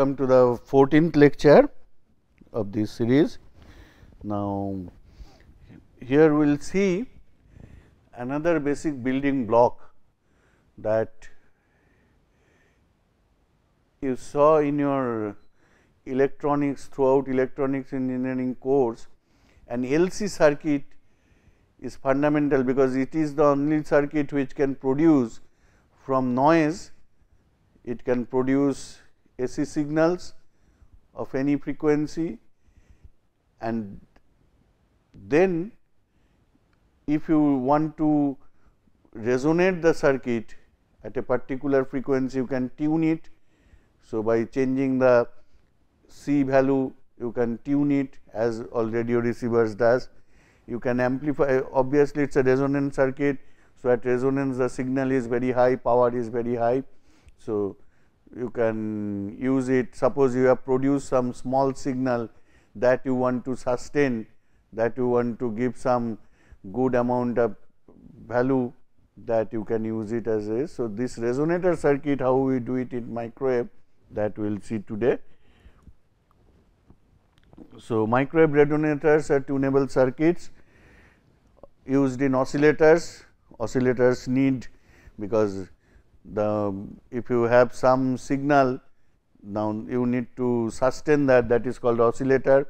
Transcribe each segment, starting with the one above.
come to the 14th lecture of this series. Now, here we will see another basic building block that you saw in your electronics throughout electronics engineering course an LC circuit is fundamental because it is the only circuit which can produce from noise it can produce AC signals of any frequency and then if you want to resonate the circuit at a particular frequency you can tune it. So, by changing the C value you can tune it as all radio receivers does. You can amplify obviously it is a resonant circuit. So, at resonance the signal is very high power is very high. So, you can use it. Suppose you have produced some small signal that you want to sustain, that you want to give some good amount of value that you can use it as a. So, this resonator circuit how we do it in microwave that we will see today. So, microwave resonators are tunable circuits used in oscillators. Oscillators need because the if you have some signal now you need to sustain that that is called oscillator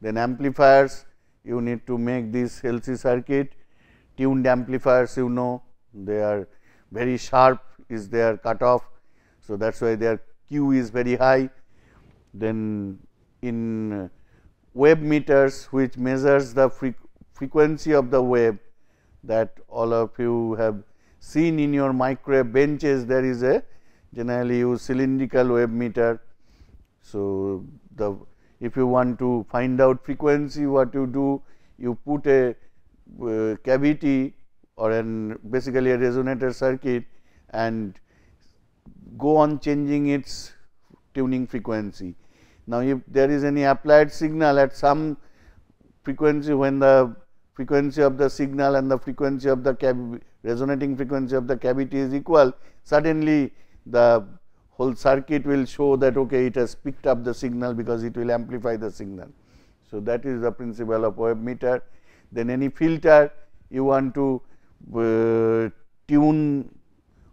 then amplifiers you need to make this LC circuit tuned amplifiers you know they are very sharp is their cutoff. So, that is why their Q is very high then in wave meters which measures the frequency of the wave that all of you have seen in your microwave benches there is a generally used cylindrical wave meter. So, the if you want to find out frequency what you do you put a uh, cavity or an basically a resonator circuit and go on changing its tuning frequency. Now, if there is any applied signal at some frequency when the frequency of the signal and the frequency of the cavity resonating frequency of the cavity is equal, suddenly the whole circuit will show that okay it has picked up the signal because it will amplify the signal. So, that is the principle of wave meter. Then any filter you want to uh, tune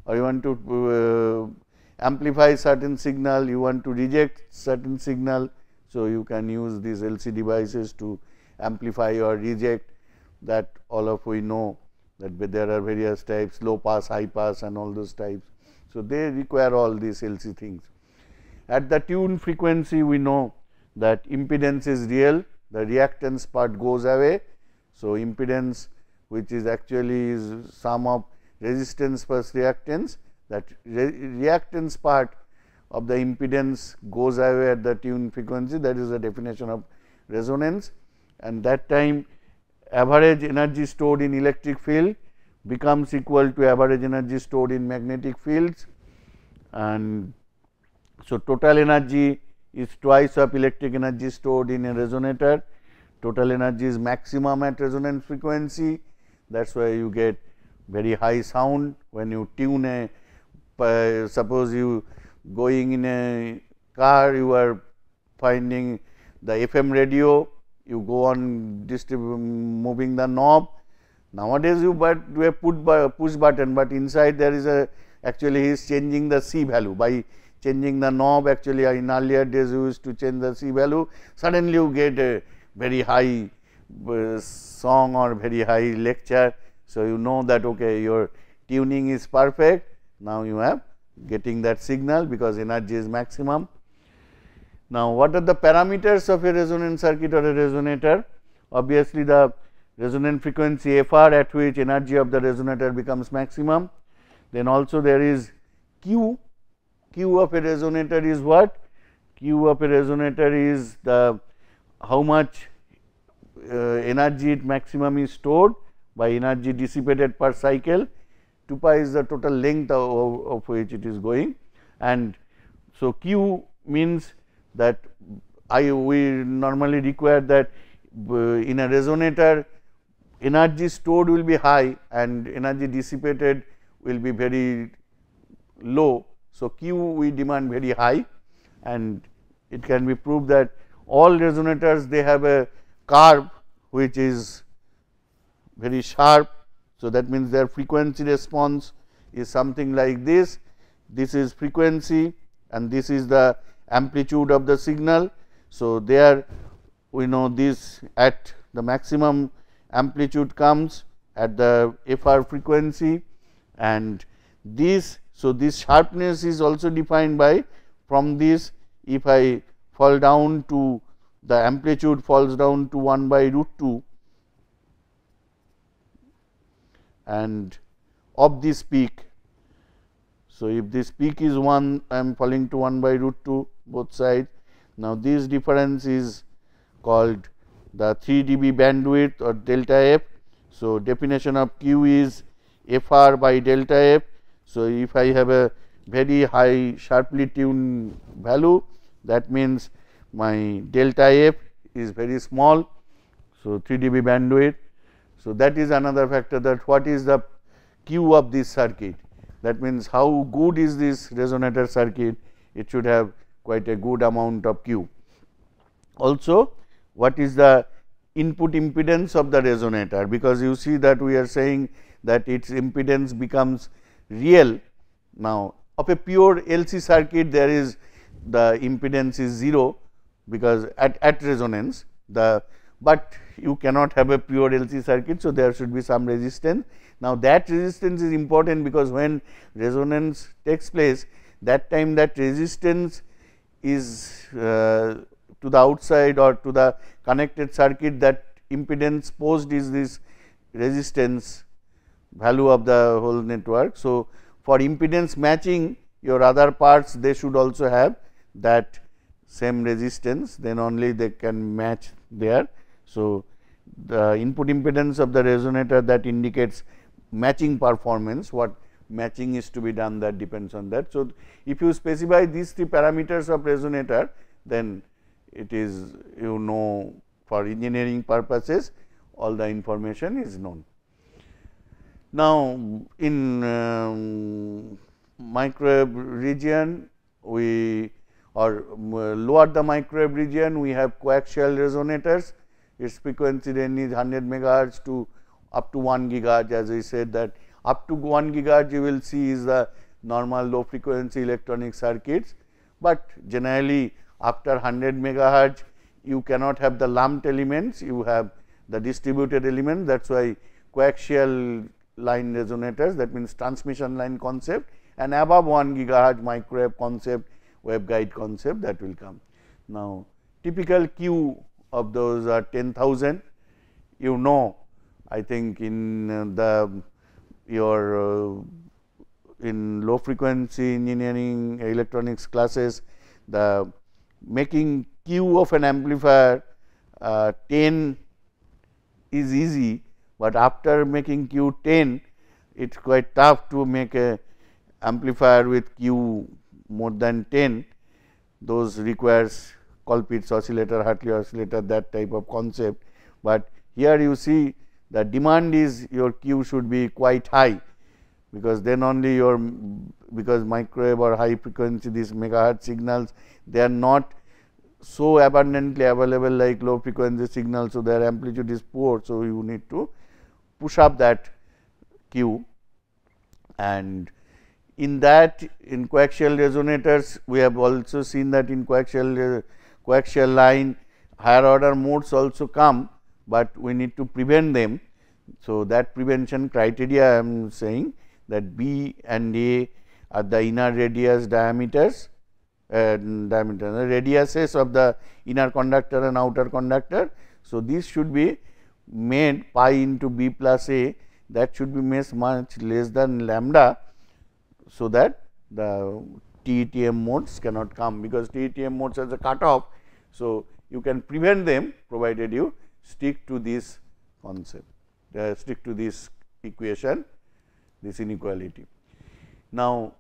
or you want to uh, amplify certain signal, you want to reject certain signal. So, you can use these LC devices to amplify or reject that all of we know that there are various types, low pass, high pass and all those types. So, they require all these LC things. At the tune frequency, we know that impedance is real, the reactance part goes away. So, impedance which is actually is sum of resistance plus reactance, that re reactance part of the impedance goes away at the tune frequency that is the definition of resonance and that time average energy stored in electric field becomes equal to average energy stored in magnetic fields and so total energy is twice of electric energy stored in a resonator total energy is maximum at resonance frequency that is why you get very high sound when you tune a uh, suppose you going in a car you are finding the FM radio you go on moving the knob. Nowadays, you but you have put by push button, but inside there is a actually he is changing the C value by changing the knob. Actually, uh, in earlier days you used to change the C value. Suddenly, you get a very high uh, song or very high lecture. So, you know that okay your tuning is perfect. Now, you have getting that signal because energy is maximum. Now, what are the parameters of a resonant circuit or a resonator? Obviously, the resonant frequency fr at which energy of the resonator becomes maximum. Then also there is Q, Q of a resonator is what? Q of a resonator is the how much uh, energy at maximum is stored by energy dissipated per cycle 2 pi is the total length of, of, which it is going and so q means that I we normally require that uh, in a resonator energy stored will be high and energy dissipated will be very low. So, Q we demand very high and it can be proved that all resonators they have a curve which is very sharp. So, that means their frequency response is something like this, this is frequency and this is the amplitude of the signal. So, there we know this at the maximum amplitude comes at the FR frequency and this. So, this sharpness is also defined by from this if I fall down to the amplitude falls down to 1 by root 2 and of this peak. So, if this peak is 1 I am falling to 1 by root 2 both sides. Now, this difference is called the 3 dB bandwidth or delta f. So, definition of q is f r by delta f. So, if I have a very high sharply tuned value that means, my delta f is very small. So, 3 dB bandwidth. So, that is another factor that what is the Q of this circuit that means, how good is this resonator circuit it should have quite a good amount of Q. Also what is the input impedance of the resonator because you see that we are saying that its impedance becomes real. Now of a pure LC circuit there is the impedance is 0 because at, at resonance the but you cannot have a pure LC circuit. So, there should be some resistance. Now, that resistance is important because when resonance takes place that time that resistance is uh, to the outside or to the connected circuit that impedance posed is this resistance value of the whole network. So, for impedance matching your other parts they should also have that same resistance then only they can match there. So, the input impedance of the resonator that indicates matching performance what matching is to be done that depends on that. So, if you specify these three parameters of resonator then it is you know for engineering purposes all the information is known. Now, in um, microwave region we or lower the microwave region we have coaxial resonators its frequency range is 100 megahertz to up to 1 gigahertz as we said that up to 1 gigahertz you will see is the normal low frequency electronic circuits, but generally after 100 megahertz you cannot have the lumped elements, you have the distributed element that is why coaxial line resonators that means transmission line concept and above 1 gigahertz microwave concept, waveguide concept that will come. Now, typical Q of those are 10,000, you know I think in uh, the your uh, in low frequency engineering electronics classes the making Q of an amplifier uh, 10 is easy, but after making Q 10 it is quite tough to make a amplifier with Q more than 10 those requires Colpitts oscillator, Hartley oscillator that type of concept, but here you see the demand is your Q should be quite high because then only your because microwave or high frequency these megahertz signals they are not so abundantly available like low frequency signals. So, their amplitude is poor. So, you need to push up that Q and in that in coaxial resonators we have also seen that in coaxial coaxial line higher order modes also come but we need to prevent them. So, that prevention criteria I am saying that B and A are the inner radius diameters uh, diameter the radiuses of the inner conductor and outer conductor. So, this should be made pi into B plus A that should be made much less than lambda. So, that the TETM modes cannot come because TETM modes has a cutoff. So, you can prevent them provided you stick to this concept, uh, stick to this equation, this inequality. Now,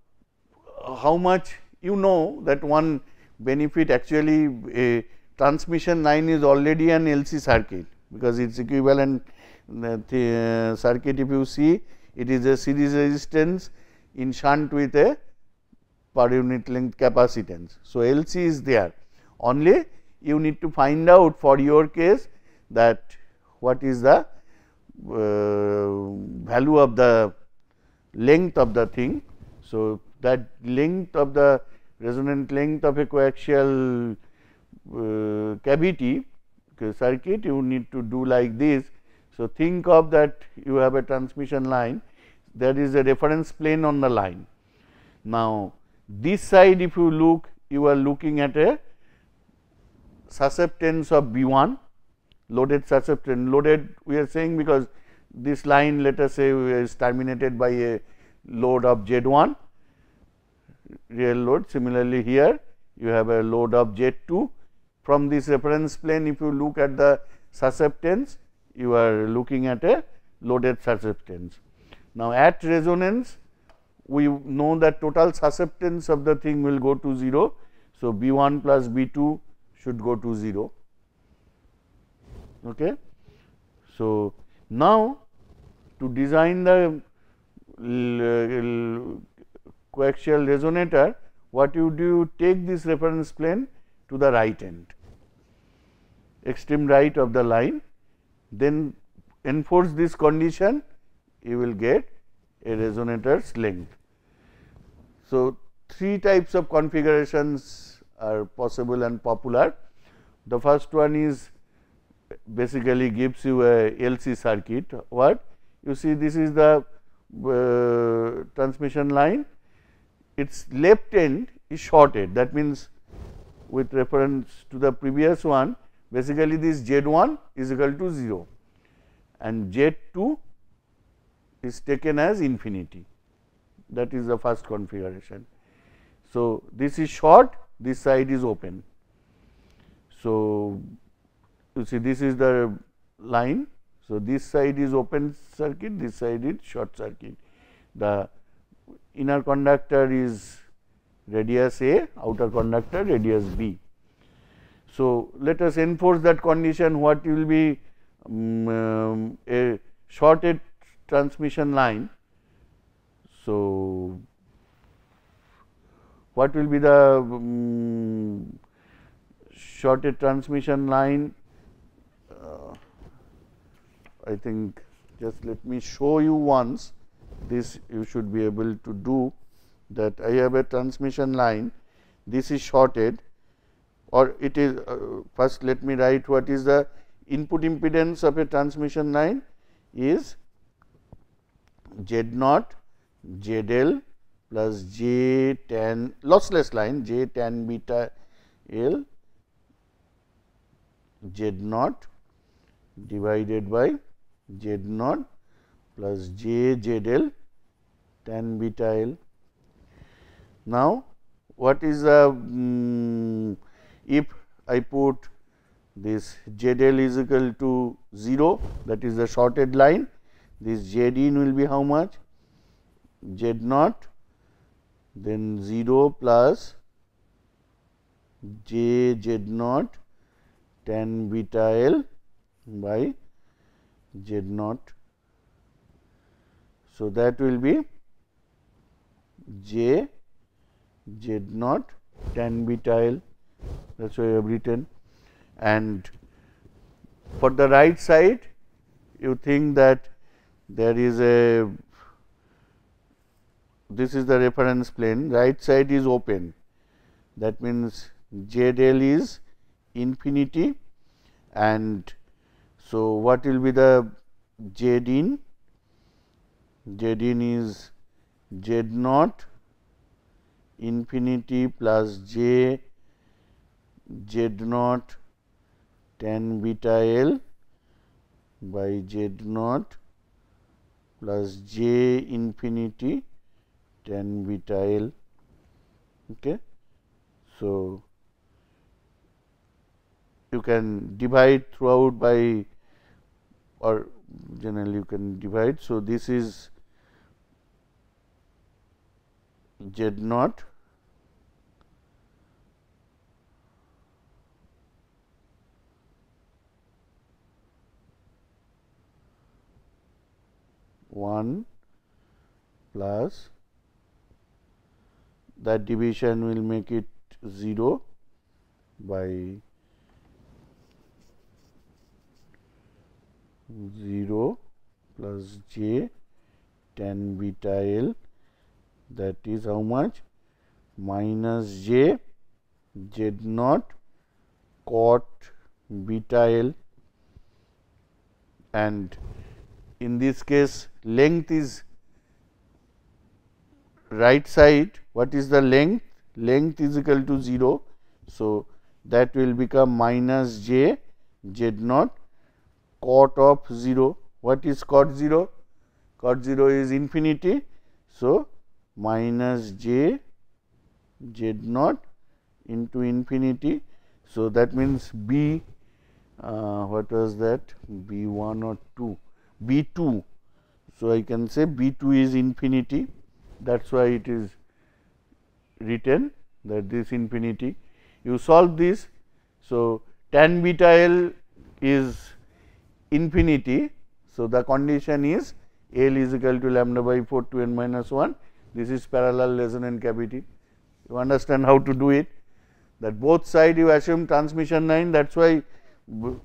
how much you know that one benefit actually a transmission line is already an LC circuit because its equivalent uh, the, uh, circuit if you see it is a series resistance in shunt with a per unit length capacitance. So, LC is there only you need to find out for your case that what is the uh, value of the length of the thing. So, that length of the resonant length of a coaxial uh, cavity circuit you need to do like this. So, think of that you have a transmission line there is a reference plane on the line. Now, this side if you look you are looking at a susceptance of B 1 loaded susceptance. Loaded we are saying because this line let us say is terminated by a load of Z 1 real load. Similarly, here you have a load of Z 2 from this reference plane if you look at the susceptance you are looking at a loaded susceptance. Now, at resonance we know that total susceptance of the thing will go to 0. So, B 1 plus B 2 should go to 0 Okay. So, now to design the coaxial resonator, what you do you take this reference plane to the right end, extreme right of the line, then enforce this condition you will get a resonator's length. So, three types of configurations are possible and popular. The first one is basically gives you a LC circuit. What? You see this is the uh, transmission line, its left end is shorted that means with reference to the previous one basically this Z1 is equal to 0 and Z2 is taken as infinity that is the first configuration. So, this is short this side is open. So, to see this is the line. So, this side is open circuit, this side is short circuit. The inner conductor is radius A, outer conductor radius B. So, let us enforce that condition what will be mm, um, a shorted transmission line. So, what will be the um, shorted transmission line uh, I think just let me show you once this you should be able to do that I have a transmission line this is shorted or it is uh, first let me write what is the input impedance of a transmission line is z naught z l plus j tan lossless line j tan beta l z naught divided by z naught plus j z l tan beta l. Now, what is the um, if I put this z l is equal to 0 that is the shorted line this z in will be how much z naught then 0 plus j z naught tan beta l by z naught. So, that will be j z naught tan butyl that is why I have written and for the right side you think that there is a this is the reference plane right side is open that means z l is infinity and so, what will be the Z in? Z in is Z naught infinity plus J Z naught tan beta L by Z naught plus J infinity tan beta L. Okay. So, you can divide throughout by or generally you can divide. So, this is z naught one plus that division will make it 0 by 0 plus j ten beta l that is how much minus j z naught cot beta l and in this case length is right side what is the length length is equal to 0 so that will become minus j z naught cot of 0. What is cot 0? Cot 0 is infinity. So, minus j z naught into infinity. So, that means b uh, what was that b 1 or 2 b 2. So, I can say b 2 is infinity that is why it is written that this infinity you solve this. So, tan beta l is infinity. So, the condition is L is equal to lambda by 4 to n minus 1. This is parallel resonant cavity. You understand how to do it that both side you assume transmission line that is why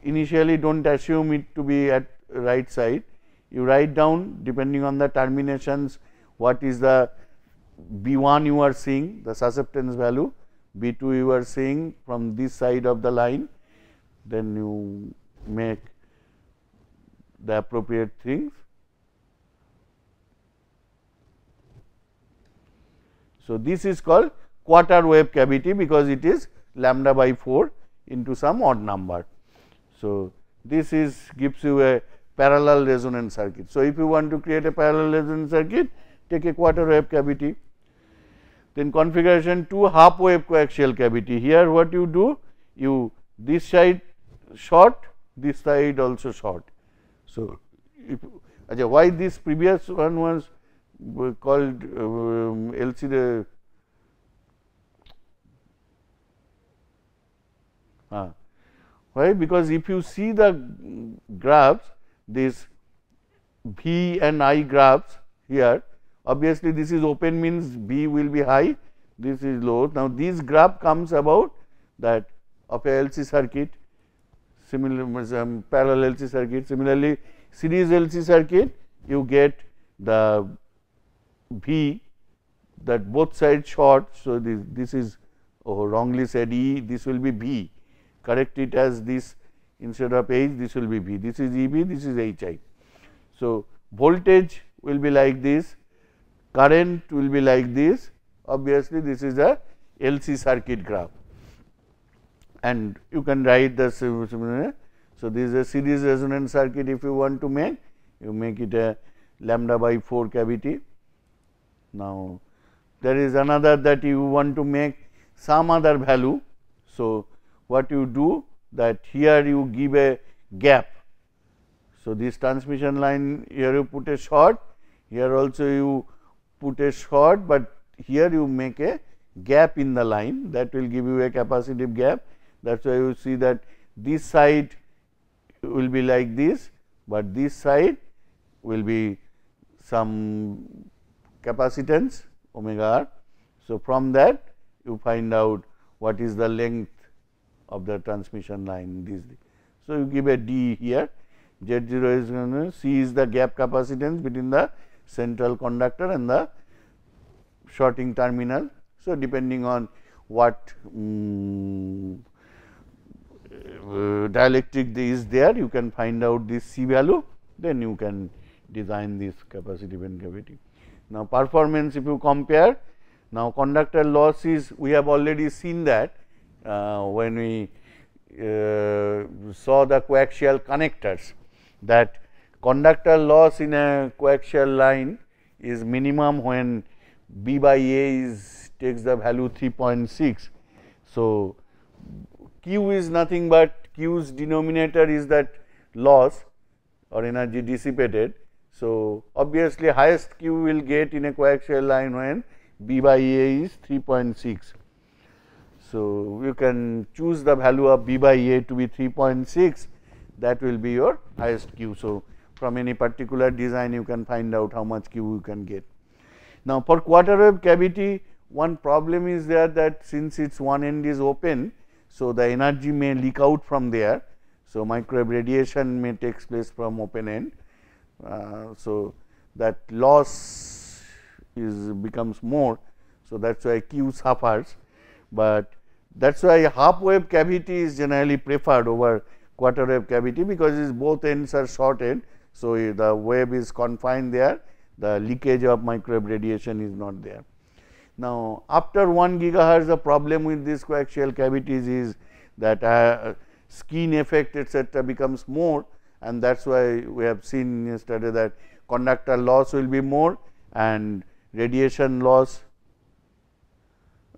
initially do not assume it to be at right side. You write down depending on the terminations what is the B 1 you are seeing the susceptance value, B 2 you are seeing from this side of the line then you make the appropriate things. So, this is called quarter wave cavity because it is lambda by 4 into some odd number. So, this is gives you a parallel resonance circuit. So, if you want to create a parallel resonance circuit take a quarter wave cavity. Then configuration 2 half wave coaxial cavity here what you do you this side short this side also short so, if, why this previous one was called um, LCD? Ah. Why? Because if you see the graphs, this V and I graphs here, obviously this is open means B will be high, this is low. Now, this graph comes about that of a LC circuit similar um, parallel LC circuit. Similarly, series LC circuit you get the V that both sides short. So, this, this is oh, wrongly said E this will be V correct it as this instead of H this will be V this is E B this is H I. So, voltage will be like this current will be like this obviously this is a LC circuit graph and you can write the eh? so this is a series resonance circuit if you want to make you make it a lambda by 4 cavity now there is another that you want to make some other value so what you do that here you give a gap so this transmission line here you put a short here also you put a short but here you make a gap in the line that will give you a capacitive gap that is why you see that this side will be like this, but this side will be some capacitance omega r. So, from that you find out what is the length of the transmission line this. So, you give a d here z 0 is going to c is the gap capacitance between the central conductor and the shorting terminal. So, depending on what um, uh, dielectric is there you can find out this C value then you can design this capacity and cavity. Now, performance if you compare now conductor loss is we have already seen that uh, when we uh, saw the coaxial connectors that conductor loss in a coaxial line is minimum when B by A is takes the value 3.6. So, Q is nothing but Q's denominator is that loss or energy dissipated. So, obviously highest Q will get in a coaxial line when B by A is 3.6. So, you can choose the value of B by A to be 3.6 that will be your highest Q. So, from any particular design you can find out how much Q you can get. Now, for quarter wave cavity one problem is there that since its one end is open so, the energy may leak out from there. So, microwave radiation may takes place from open end. Uh, so, that loss is becomes more. So, that is why Q suffers, but that is why half wave cavity is generally preferred over quarter wave cavity because both ends are shorted. So, the wave is confined there, the leakage of microwave radiation is not there. Now, after 1 gigahertz the problem with these coaxial cavities is that uh, skin effect etc., becomes more and that is why we have seen yesterday that conductor loss will be more and radiation loss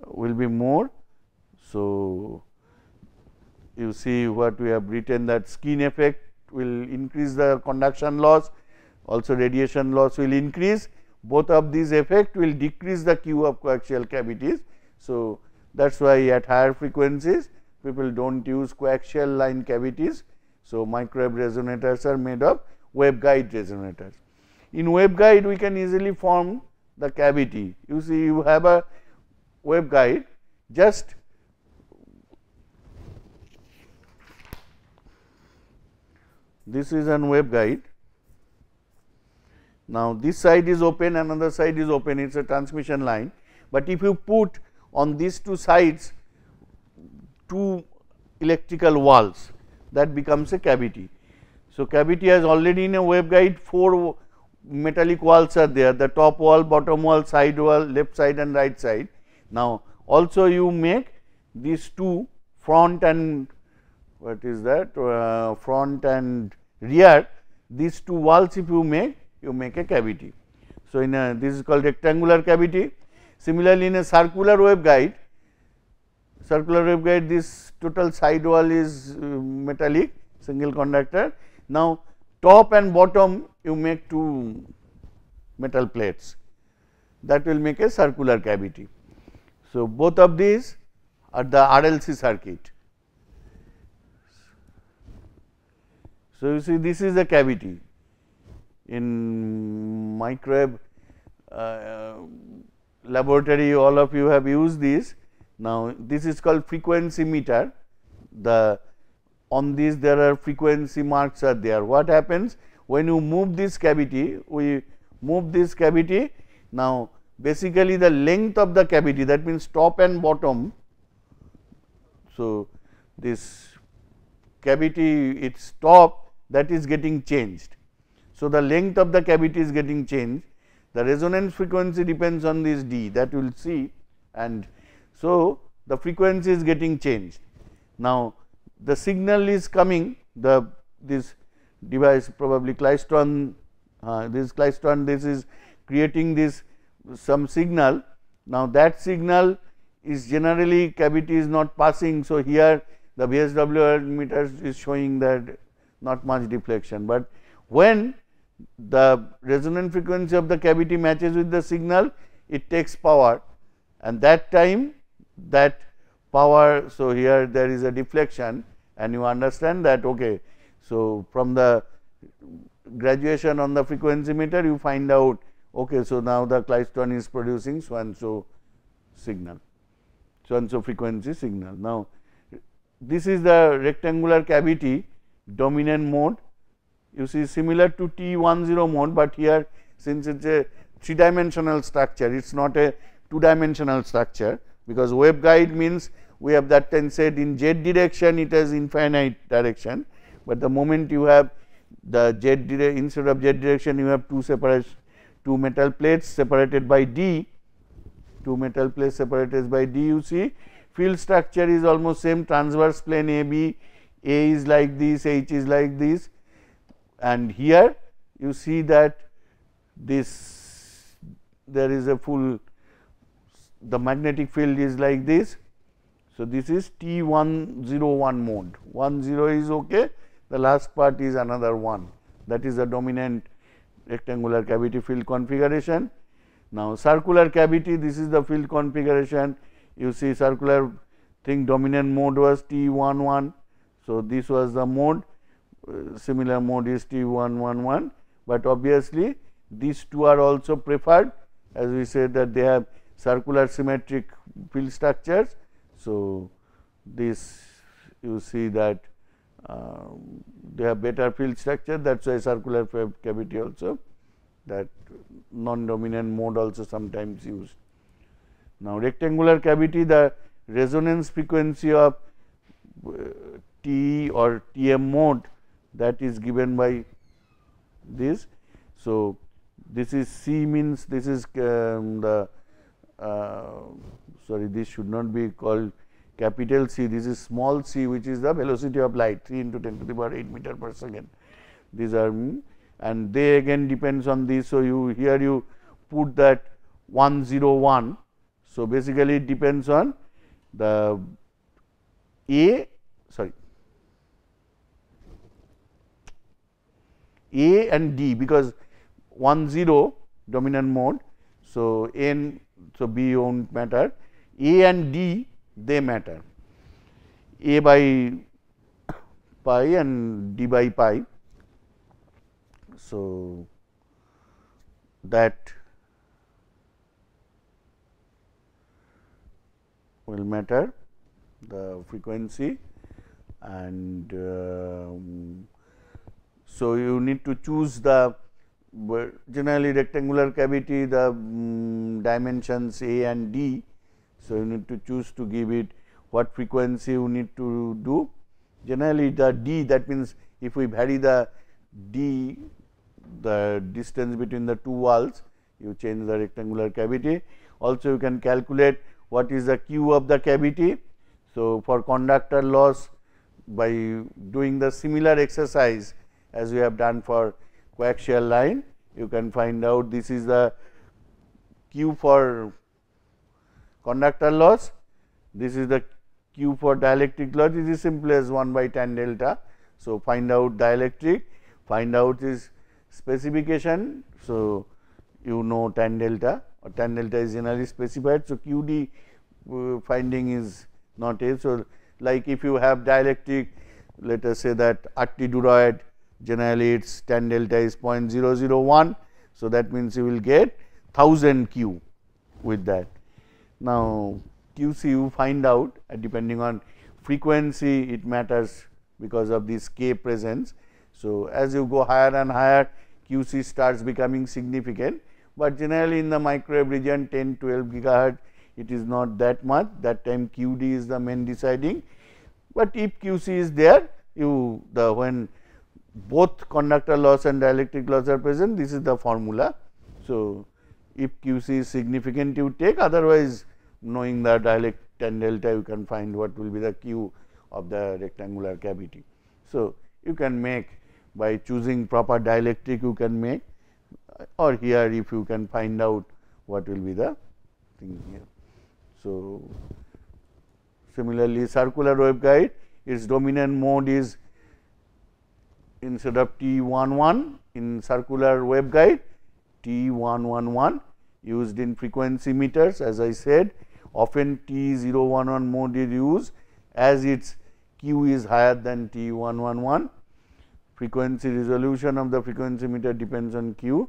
will be more. So, you see what we have written that skin effect will increase the conduction loss also radiation loss will increase both of these effect will decrease the Q of coaxial cavities. So, that is why at higher frequencies people do not use coaxial line cavities. So, microwave resonators are made of waveguide resonators. In waveguide we can easily form the cavity. You see you have a waveguide just this is an waveguide now, this side is open, another side is open, it is a transmission line, but if you put on these two sides two electrical walls that becomes a cavity. So, cavity has already in a waveguide four metallic walls are there the top wall, bottom wall, side wall, left side and right side. Now, also you make these two front and what is that uh, front and rear these two walls if you make you make a cavity. So, in a this is called rectangular cavity. Similarly, in a circular waveguide, circular waveguide this total side wall is uh, metallic single conductor. Now, top and bottom you make two metal plates that will make a circular cavity. So, both of these are the RLC circuit. So, you see this is a cavity in microbe uh, laboratory all of you have used these. Now, this is called frequency meter the on this there are frequency marks are there. What happens when you move this cavity we move this cavity now basically the length of the cavity that means top and bottom. So, this cavity its top that is getting changed so, the length of the cavity is getting changed, the resonance frequency depends on this d that you will see and so the frequency is getting changed. Now, the signal is coming the this device probably klystron uh, this klystron this is creating this some signal. Now, that signal is generally cavity is not passing. So, here the VSWR meter is showing that not much deflection, but when the resonant frequency of the cavity matches with the signal, it takes power and that time that power. So, here there is a deflection and you understand that okay. So, from the graduation on the frequency meter you find out okay. So, now the klystron is producing so and so signal so and so frequency signal. Now, this is the rectangular cavity dominant mode you see similar to T10 mode, but here since it is a three dimensional structure, it is not a two dimensional structure because waveguide means we have that time said in z direction it has infinite direction, but the moment you have the z instead of z direction you have two separate two metal plates separated by d, two metal plates separated by d you see field structure is almost same transverse plane A B, A is like this, H is like this and here you see that this there is a full the magnetic field is like this. So, this is T 101 mode 1 0 is ok the last part is another one that is the dominant rectangular cavity field configuration. Now, circular cavity this is the field configuration you see circular thing dominant mode was T 11. So, this was the mode uh, similar mode is T111, but obviously these two are also preferred as we said that they have circular symmetric field structures. So, this you see that uh, they have better field structure that is why circular cavity also that non dominant mode also sometimes used. Now, rectangular cavity the resonance frequency of uh, T or TM mode that is given by this. So, this is C means this is um, the uh, sorry this should not be called capital C this is small c which is the velocity of light 3 into 10 to the power 8 meter per second these are mm, and they again depends on this. So, you here you put that 101. So, basically it depends on the A sorry A and D because 1 0 dominant mode. So, N so B won't matter A and D they matter A by pi and D by pi. So, that will matter the frequency and um, so, you need to choose the uh, generally rectangular cavity the um, dimensions A and D. So, you need to choose to give it what frequency you need to do. Generally the D that means if we vary the D the distance between the two walls you change the rectangular cavity. Also you can calculate what is the Q of the cavity. So, for conductor loss by doing the similar exercise as we have done for coaxial line. You can find out this is the Q for conductor loss, this is the Q for dielectric loss, This is simple as 1 by tan delta. So, find out dielectric, find out this specification. So, you know tan delta or tan delta is generally specified. So, QD uh, finding is not a. So, like if you have dielectric let us say that RT duroid generally its tan delta is 0.001. So, that means you will get 1000 Q with that. Now, QC you find out depending on frequency it matters because of this K presence. So, as you go higher and higher QC starts becoming significant, but generally in the microwave region 10 12 gigahertz it is not that much that time QD is the main deciding, but if QC is there you the when both conductor loss and dielectric loss are present this is the formula. So, if QC is significant you take otherwise knowing the dielectric and delta you can find what will be the Q of the rectangular cavity. So, you can make by choosing proper dielectric you can make or here if you can find out what will be the thing here. So, similarly circular waveguide its dominant mode is instead of t one in circular waveguide T111 used in frequency meters as I said often t 1 mode is used as its Q is higher than T111. Frequency resolution of the frequency meter depends on Q.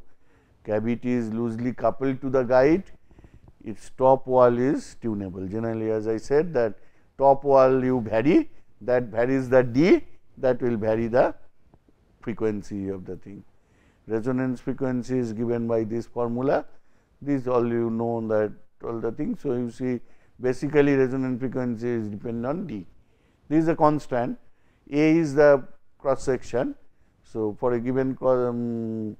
Cavity is loosely coupled to the guide. Its top wall is tunable. Generally as I said that top wall you vary that varies the D that will vary the frequency of the thing. Resonance frequency is given by this formula. This all you know that all the things. So, you see basically resonance frequency is dependent on D. This is a constant. A is the cross section. So, for a given um,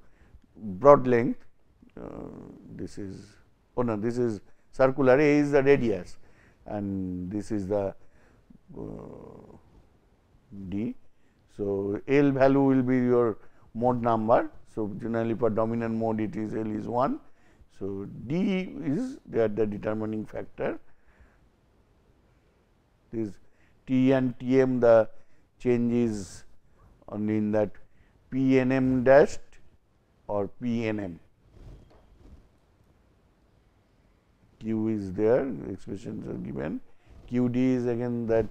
broad length, uh, this is oh no, this is circular. A is the radius, and this is the uh, D. So, L value will be your mode number. So, generally for dominant mode it is L is 1. So, D is that the determining factor. This T and Tm the changes only in that PNM dashed or PNM. Q is there expressions are given. QD is again that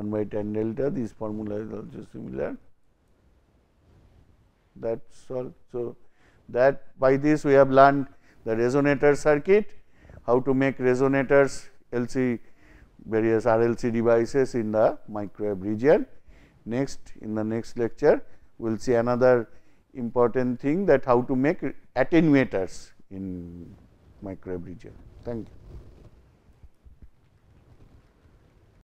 1 by tan delta this formula is also similar that is all. So, that by this we have learned the resonator circuit, how to make resonators LC various RLC devices in the microwave region. Next in the next lecture we will see another important thing that how to make attenuators in microwave region. Thank you.